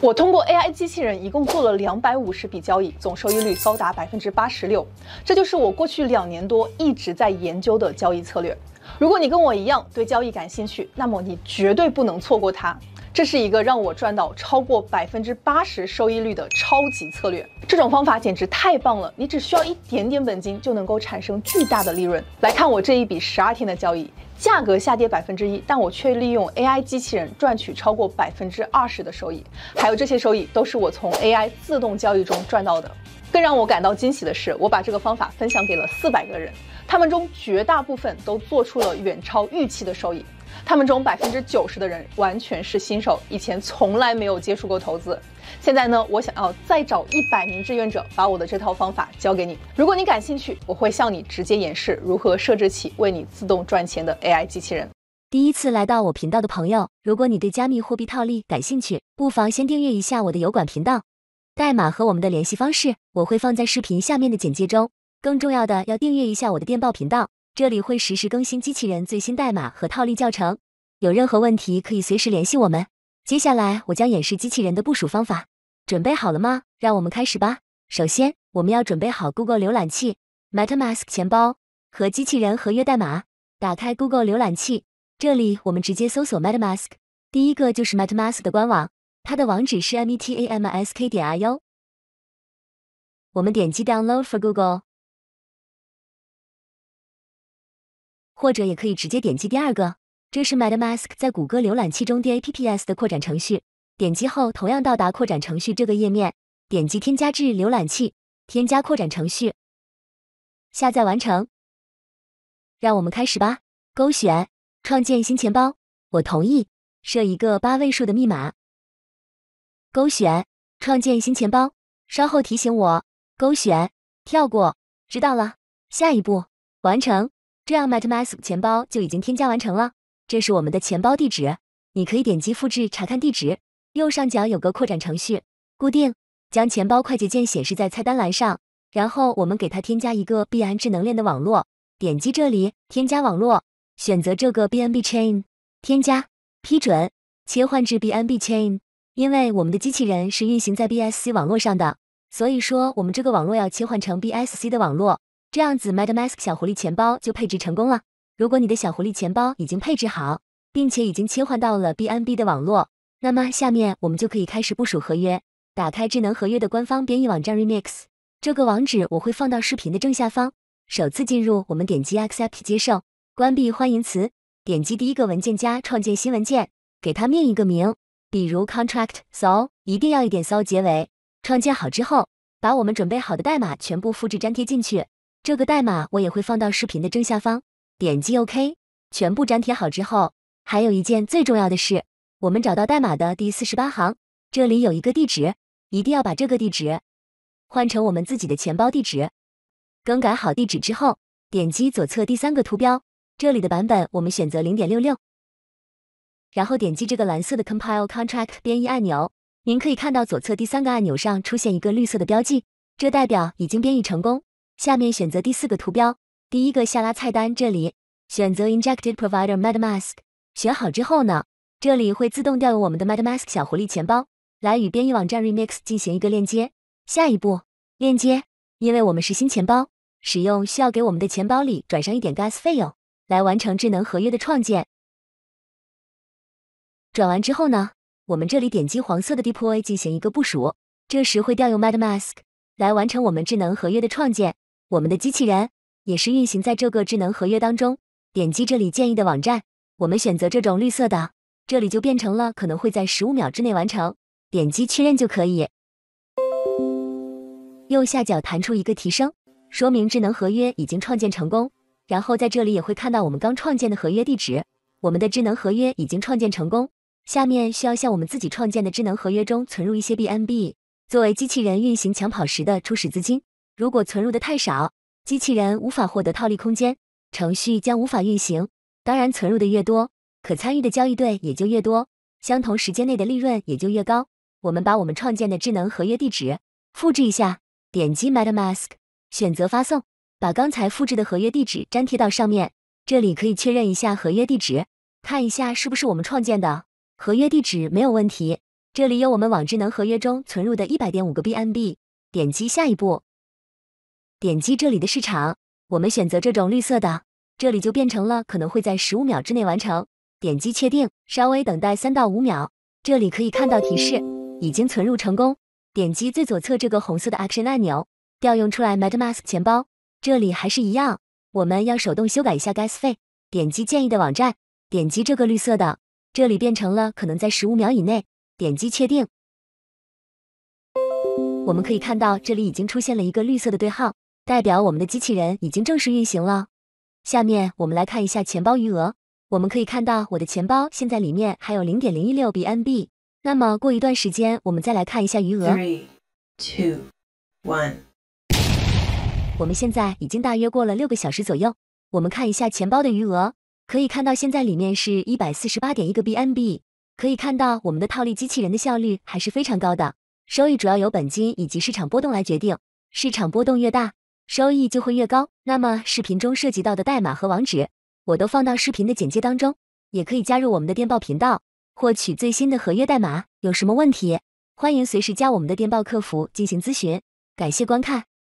我通过 AI 机器人一共做了两百五十笔交易，总收益率高达百分之八十六。这就是我过去两年多一直在研究的交易策略。如果你跟我一样对交易感兴趣，那么你绝对不能错过它。这是一个让我赚到超过百分之八十收益率的超级策略，这种方法简直太棒了！你只需要一点点本金就能够产生巨大的利润。来看我这一笔十二天的交易，价格下跌百分之一，但我却利用 AI 机器人赚取超过百分之二十的收益。还有这些收益都是我从 AI 自动交易中赚到的。更让我感到惊喜的是，我把这个方法分享给了四百个人，他们中绝大部分都做出了远超预期的收益。他们中百分之九十的人完全是新手，以前从来没有接触过投资。现在呢，我想要再找一百名志愿者，把我的这套方法教给你。如果你感兴趣，我会向你直接演示如何设置起为你自动赚钱的 AI 机器人。第一次来到我频道的朋友，如果你对加密货币套利感兴趣，不妨先订阅一下我的油管频道，代码和我们的联系方式我会放在视频下面的简介中。更重要的，要订阅一下我的电报频道。这里会实时更新机器人最新代码和套利教程，有任何问题可以随时联系我们。接下来我将演示机器人的部署方法，准备好了吗？让我们开始吧。首先，我们要准备好 Google 浏览器、MetaMask 钱包和机器人合约代码。打开 Google 浏览器，这里我们直接搜索 MetaMask，第一个就是 MetaMask 的官网，它的网址是 metamask 点 r u 我们点击 Download for Google。或者也可以直接点击第二个，这是 Mad Mask 在谷歌浏览器中 D A P P S 的扩展程序。点击后同样到达扩展程序这个页面，点击添加至浏览器，添加扩展程序，下载完成。让我们开始吧，勾选创建新钱包，我同意，设一个八位数的密码，勾选创建新钱包，稍后提醒我，勾选跳过，知道了，下一步完成。这样，MetaMask 钱包就已经添加完成了。这是我们的钱包地址，你可以点击复制查看地址。右上角有个扩展程序，固定将钱包快捷键显示在菜单栏上。然后我们给它添加一个 BNB 智能链的网络，点击这里添加网络，选择这个 BNB Chain，添加，批准，切换至 BNB Chain。因为我们的机器人是运行在 BSC 网络上的，所以说我们这个网络要切换成 BSC 的网络。这样子，Mad Mask 小狐狸钱包就配置成功了。如果你的小狐狸钱包已经配置好，并且已经切换到了 BNB 的网络，那么下面我们就可以开始部署合约。打开智能合约的官方编译网站 Remix，这个网址我会放到视频的正下方。首次进入，我们点击 Accept 接受，关闭欢迎词，点击第一个文件夹创建新文件，给它命一个名，比如 Contract.sol，一定要以 .sol 结尾。创建好之后，把我们准备好的代码全部复制粘贴进去。这个代码我也会放到视频的正下方，点击 OK，全部粘贴好之后，还有一件最重要的事，我们找到代码的第四十八行，这里有一个地址，一定要把这个地址换成我们自己的钱包地址。更改好地址之后，点击左侧第三个图标，这里的版本我们选择零点六六，然后点击这个蓝色的 Compile Contract 编译按钮，您可以看到左侧第三个按钮上出现一个绿色的标记，这代表已经编译成功。下面选择第四个图标，第一个下拉菜单这里选择 Injected Provider Madmask，选好之后呢，这里会自动调用我们的 Madmask 小狐狸钱包来与编译网站 Remix 进行一个链接。下一步链接，因为我们是新钱包，使用需要给我们的钱包里转上一点 Gas 费用来完成智能合约的创建。转完之后呢，我们这里点击黄色的 Deploy 进行一个部署，这时会调用 Madmask 来完成我们智能合约的创建。我们的机器人也是运行在这个智能合约当中。点击这里建议的网站，我们选择这种绿色的，这里就变成了可能会在十五秒之内完成。点击确认就可以。右下角弹出一个提升，说明智能合约已经创建成功。然后在这里也会看到我们刚创建的合约地址。我们的智能合约已经创建成功。下面需要向我们自己创建的智能合约中存入一些 BNB，作为机器人运行抢跑时的初始资金。如果存入的太少，机器人无法获得套利空间，程序将无法运行。当然，存入的越多，可参与的交易对也就越多，相同时间内的利润也就越高。我们把我们创建的智能合约地址复制一下，点击 MetaMask，选择发送，把刚才复制的合约地址粘贴到上面。这里可以确认一下合约地址，看一下是不是我们创建的合约地址没有问题。这里有我们往智能合约中存入的一百点五个 BNB，点击下一步。点击这里的市场，我们选择这种绿色的，这里就变成了可能会在十五秒之内完成。点击确定，稍微等待三到五秒，这里可以看到提示已经存入成功。点击最左侧这个红色的 Action 按钮，调用出来 MetaMask 钱包，这里还是一样，我们要手动修改一下 Gas 费。点击建议的网站，点击这个绿色的，这里变成了可能在十五秒以内。点击确定，我们可以看到这里已经出现了一个绿色的对号。代表我们的机器人已经正式运行了。下面我们来看一下钱包余额，我们可以看到我的钱包现在里面还有零点零一六 BNB。那么过一段时间，我们再来看一下余额。Three, two, one。我们现在已经大约过了六个小时左右，我们看一下钱包的余额，可以看到现在里面是一百四十八点一个 BNB。可以看到我们的套利机器人的效率还是非常高的，收益主要由本金以及市场波动来决定，市场波动越大。收益就会越高。那么，视频中涉及到的代码和网址，我都放到视频的简介当中，也可以加入我们的电报频道，获取最新的合约代码。有什么问题，欢迎随时加我们的电报客服进行咨询。感谢观看。